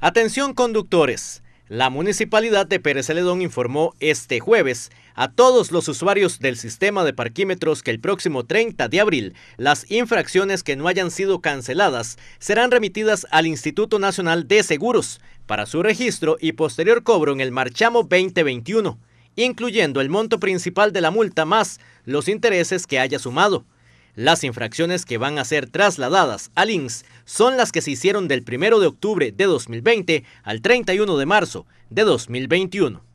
Atención conductores. La municipalidad de Pérez Celedón informó este jueves a todos los usuarios del sistema de parquímetros que el próximo 30 de abril las infracciones que no hayan sido canceladas serán remitidas al Instituto Nacional de Seguros para su registro y posterior cobro en el marchamo 2021, incluyendo el monto principal de la multa más los intereses que haya sumado. Las infracciones que van a ser trasladadas al INS son las que se hicieron del 1 de octubre de 2020 al 31 de marzo de 2021.